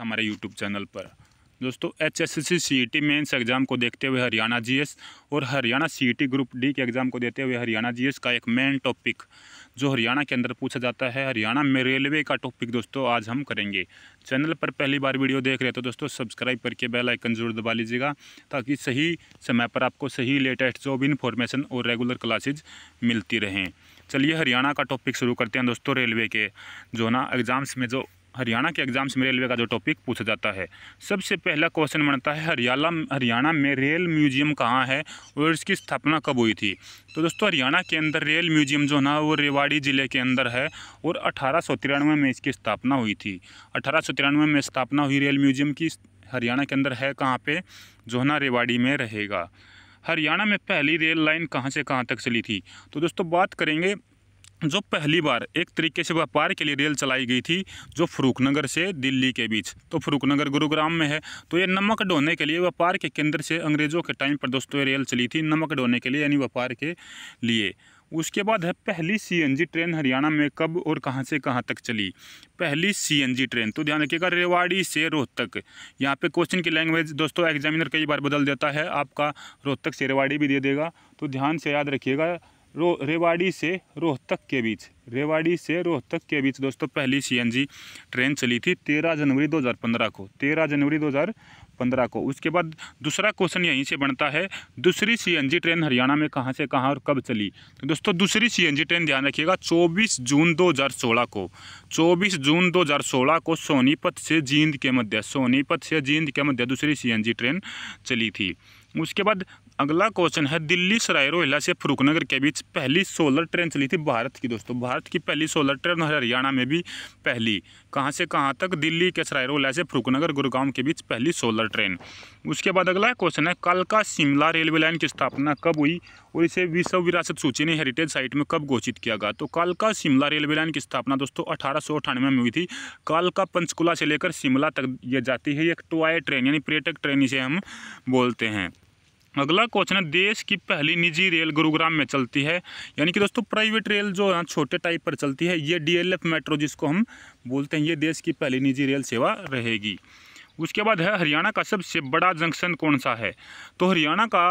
हमारे YouTube channel पर दोस्तों H S C C E T mains exam को देखते हुए हरियाणा जी एस और Haryana C E T group D के एग्ज़ाम को देते हुए हरियाणा जी एस का एक मेन टॉपिक जो हरियाणा के अंदर पूछा जाता है हरियाणा में रेलवे का टॉपिक दोस्तों आज हम करेंगे चैनल पर पहली बार वीडियो देख रहे हो तो दोस्तों सब्सक्राइब करके बेल आइकन जरूर दबा लीजिएगा ताकि सही समय पर आपको सही लेटेस्ट जो भी इन्फॉर्मेशन और रेगुलर क्लासेज मिलती रहें चलिए हरियाणा का टॉपिक शुरू करते हैं दोस्तों रेलवे के जो ना एग्ज़ाम्स में जो हरियाणा के एग्जाम्स में रेलवे का जो टॉपिक पूछा जाता है सबसे पहला क्वेश्चन बनता है हरियाणा हरियाणा में रेल म्यूजियम कहाँ है और इसकी स्थापना कब हुई थी तो दोस्तों हरियाणा के अंदर रेल म्यूजियम जो ना वो रेवाड़ी ज़िले के अंदर है और अठारह में इसकी स्थापना हुई थी अठारह में स्थापना हुई रेल म्यूजियम की हरियाणा के अंदर है कहाँ पर जो ना रेवाड़ी में रहेगा हरियाणा में पहली रेल लाइन कहाँ से कहाँ तक चली थी तो दोस्तों बात करेंगे जो पहली बार एक तरीके से व्यापार के लिए रेल चलाई गई थी जो फरूकनगर से दिल्ली के बीच तो फरूकनगर गुरुग्राम में है तो ये नमक ढोने के लिए व्यापार के केंद्र से अंग्रेज़ों के टाइम पर दोस्तों रेल चली थी नमक ढोने के लिए यानी व्यापार के लिए उसके बाद है पहली सीएनजी ट्रेन हरियाणा में कब और कहां से कहां तक चली पहली सीएनजी ट्रेन तो ध्यान रखिएगा रेवाड़ी से रोहतक यहाँ पे क्वेश्चन की लैंग्वेज दोस्तों एग्जामिनर कई बार बदल देता है आपका रोहतक से रेवाड़ी भी दे देगा तो ध्यान से याद रखिएगा रो रेवाड़ी से रोहतक के बीच रेवाड़ी से रोहतक के बीच दोस्तों पहली सीएनजी ट्रेन चली थी तेरह जनवरी 2015 को तेरह जनवरी 2015 को उसके बाद दूसरा क्वेश्चन यहीं से बनता है दूसरी सीएनजी ट्रेन हरियाणा में कहां से कहां और कब चली तो दोस्तों दूसरी सीएनजी ट्रेन ध्यान रखिएगा 24 जून 2016 को 24 जून 2016 को सोनीपत से जींद के मध्य सोनीपत से जींद के मध्य दूसरी सी ट्रेन चली थी उसके बाद अगला क्वेश्चन है दिल्ली सराय रोहिला से फरूखनगर के बीच पहली सोलर ट्रेन चली थी भारत की दोस्तों भारत की पहली सोलर ट्रेन हरियाणा में भी पहली कहां से कहां तक दिल्ली के सराय रोहिला से फरूखनगर गुरुगांव के बीच पहली सोलर ट्रेन उसके बाद अगला क्वेश्चन है कालका शिमला रेलवे लाइन की स्थापना कब हुई और इसे विश्व विरासत सूची ने हेरिटेज साइट में कब घोषित किया गया तो कालका शिमला रेलवे लाइन की स्थापना दोस्तों अठारह में हुई थी कालका पंचकुला से लेकर शिमला तक ये जाती है एक टोआई ट्रेन यानी पर्यटक ट्रेन इसे हम बोलते हैं अगला क्वेश्चन है देश की पहली निजी रेल गुरुग्राम में चलती है यानी कि दोस्तों प्राइवेट रेल जो है छोटे टाइप पर चलती है ये डीएलएफ मेट्रो जिसको हम बोलते हैं ये देश की पहली निजी रेल सेवा रहेगी उसके बाद है हरियाणा का सबसे बड़ा जंक्शन कौन सा है तो हरियाणा का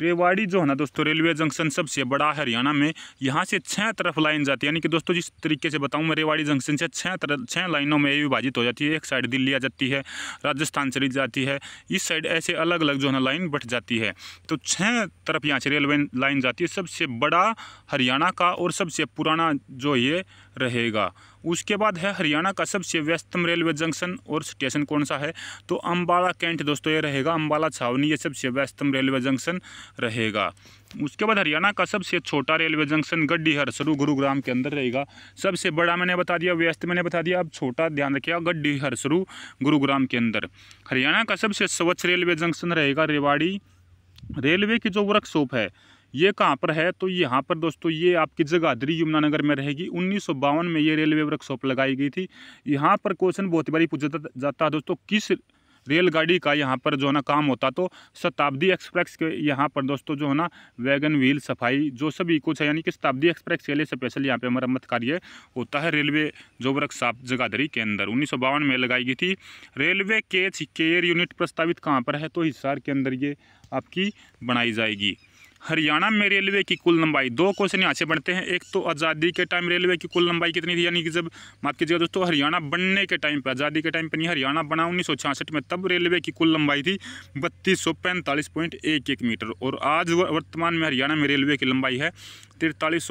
रेवाड़ी जो है ना दोस्तों रेलवे जंक्शन सबसे बड़ा है हरियाणा में यहाँ से छः तरफ लाइन जाती है यानी कि दोस्तों जिस तरीके से बताऊँ मैं रेवाड़ी जंक्शन से छः तरफ छः लाइनों में विभाजित हो जाती है एक साइड दिल्ली आ जाती है राजस्थान चली जाती है इस साइड ऐसे अलग अलग जो है ना लाइन बट जाती है तो छः तरफ यहाँ से रेलवे लाइन जाती है सबसे बड़ा हरियाणा का और सबसे पुराना जो ये रहेगा उसके बाद है हरियाणा का सबसे व्यस्तम रेलवे जंक्शन और स्टेशन कौन सा है तो अम्बाला कैंट दोस्तों ये रहेगा अम्बाला छावनी ये सबसे व्यस्तम रेलवे जंक्शन रहेगा उसके बाद हरियाणा का सबसे छोटा रेलवे जंक्शन गड्डीहर सरू गुरुग्राम के अंदर रहेगा सबसे बड़ा मैंने बता दिया व्यस्त मैंने बता दिया अब छोटा ध्यान रखिएगा गड्डीहर सरू गुरुग्राम के अंदर हरियाणा का सबसे स्वच्छ रेलवे जंक्शन रहेगा रेवाड़ी रेलवे की जो वर्कशॉप है ये कहाँ पर है तो यहाँ पर दोस्तों ये आपकी जगाधरी यमुनानगर में रहेगी उन्नीस में ये रेलवे वर्कशॉप लगाई गई थी यहाँ पर क्वेश्चन बहुत बारी पूछा जाता है दोस्तों किस रेलगाड़ी का यहाँ पर जो है ना काम होता तो शताब्दी एक्सप्रेस के यहाँ पर दोस्तों जो है ना वैगन व्हील सफाई जो सभी कुछ है यानी कि शताब्दी एक्सप्रेस के लिए स्पेशल यहाँ पे मरम्मत कार्य होता है रेलवे जो वर्कशॉप जगाधरी के अंदर उन्नीस में लगाई गई थी रेलवे के केयर यूनिट प्रस्तावित कहाँ पर है तो हिसार के अंदर ये आपकी बनाई जाएगी हरियाणा में रेलवे की कुल लंबाई दो क्वेश्चन यहाँ से बनते हैं एक तो आज़ादी के टाइम रेलवे की कुल लंबाई कितनी थी यानी कि जब माफ कीजिएगा दोस्तों हरियाणा बनने के टाइम पर आज़ादी के टाइम पर नहीं हरियाणा बना उन्नीस में तब रेलवे की कुल लंबाई थी बत्तीस मीटर और आज वर्तमान में हरियाणा में रेलवे की लंबाई है तिरतालीस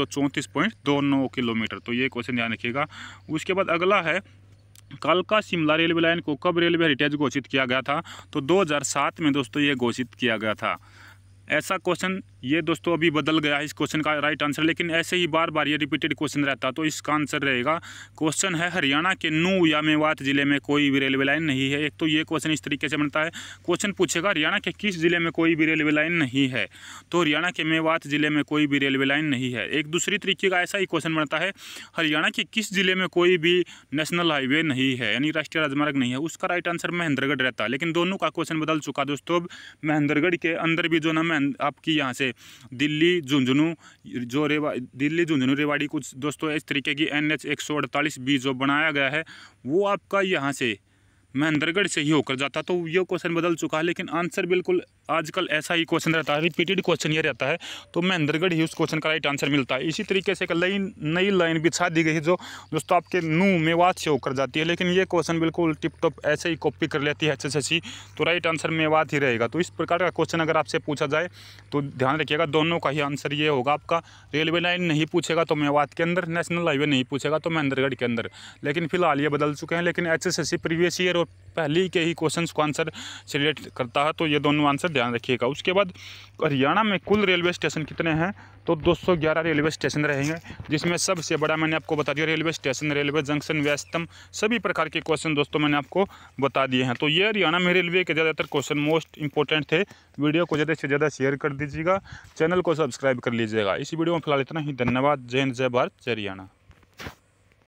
किलोमीटर तो ये क्वेश्चन ध्यान रखिएगा उसके बाद अगला है कालका शिमला रेलवे लाइन को कब रेलवे हेरिटेज घोषित किया गया था तो 2007 में दोस्तों ये घोषित किया गया था ऐसा क्वेश्चन ये दोस्तों अभी बदल गया है इस क्वेश्चन का राइट आंसर लेकिन ऐसे ही बार बार ये रिपीटेड क्वेश्चन रहता तो इसका आंसर रहेगा क्वेश्चन है हरियाणा के नू या मेवात जिले में कोई भी रेलवे लाइन नहीं है एक तो ये क्वेश्चन इस तरीके से बनता है क्वेश्चन पूछेगा हरियाणा के किस जिले में कोई भी रेलवे लाइन नहीं है तो हरियाणा के मेवात जिले में कोई भी रेलवे लाइन नहीं है एक दूसरी तरीके का ऐसा ही क्वेश्चन बनता है हरियाणा के किस जिले में कोई भी नेशनल हाईवे नहीं है यानी राष्ट्रीय राजमार्ग नहीं है उसका राइट आंसर महेंद्रगढ़ रहता है लेकिन दोनों का क्वेश्चन बदल चुका दोस्तों महेंद्रगढ़ के अंदर भी जो ना आपकी यहाँ से दिल्ली झुंझुनू जो रेवा दिल्ली झुंझुनू रेवाड़ी कुछ दोस्तों इस तरीके की एन एच एक सौ अड़तालीस बी जो बनाया गया है वो आपका यहाँ से महेंद्रगढ़ से ही होकर जाता तो ये क्वेश्चन बदल चुका है लेकिन आंसर बिल्कुल आजकल ऐसा ही क्वेश्चन रहता है रिपीटेड क्वेश्चन ये रहता है तो महेंद्रगढ़ ही उस क्वेश्चन का राइट आंसर मिलता है इसी तरीके से एक लाइन नई लाइन बिछा दी गई है जो दोस्तों आपके नू मेवात से होकर जाती है लेकिन ये क्वेश्चन बिल्कुल टिप टॉप ऐसे ही कॉपी कर लेती है अच्छे से तो राइट आंसर मेवात ही रहेगा तो इस प्रकार का क्वेश्चन अगर आपसे पूछा जाए तो ध्यान रखिएगा दोनों का ही आंसर ये होगा आपका रेलवे लाइन नहीं पूछेगा तो मेवात के अंदर नेशनल हाईवे नहीं पूछेगा तो महेंद्रगढ़ के अंदर लेकिन फिलहाल ये बदल चुके हैं लेकिन एच एस प्रीवियस ईयर और पहली के ही क्वेश्चन को आंसर से रिलेट करता है तो ये दोनों आंसर ध्यान रखिएगा उसके बाद हरियाणा में कुल रेलवे स्टेशन कितने हैं तो 211 रेलवे स्टेशन रहेंगे जिसमें सबसे बड़ा मैंने आपको बता दिया रेलवे स्टेशन रेलवे जंक्शन व्यस्तम सभी प्रकार के क्वेश्चन दोस्तों मैंने आपको बता दिए हैं तो ये हरियाणा में रेलवे के ज़्यादातर क्वेश्चन मोस्ट इंपॉर्टेंट थे वीडियो को ज़्यादा से ज़्यादा शेयर कर दीजिएगा चैनल को सब्सक्राइब कर लीजिएगा इसी वीडियो में फिलहाल इतना ही धन्यवाद जय हिंद जय भारत जय हरियाणा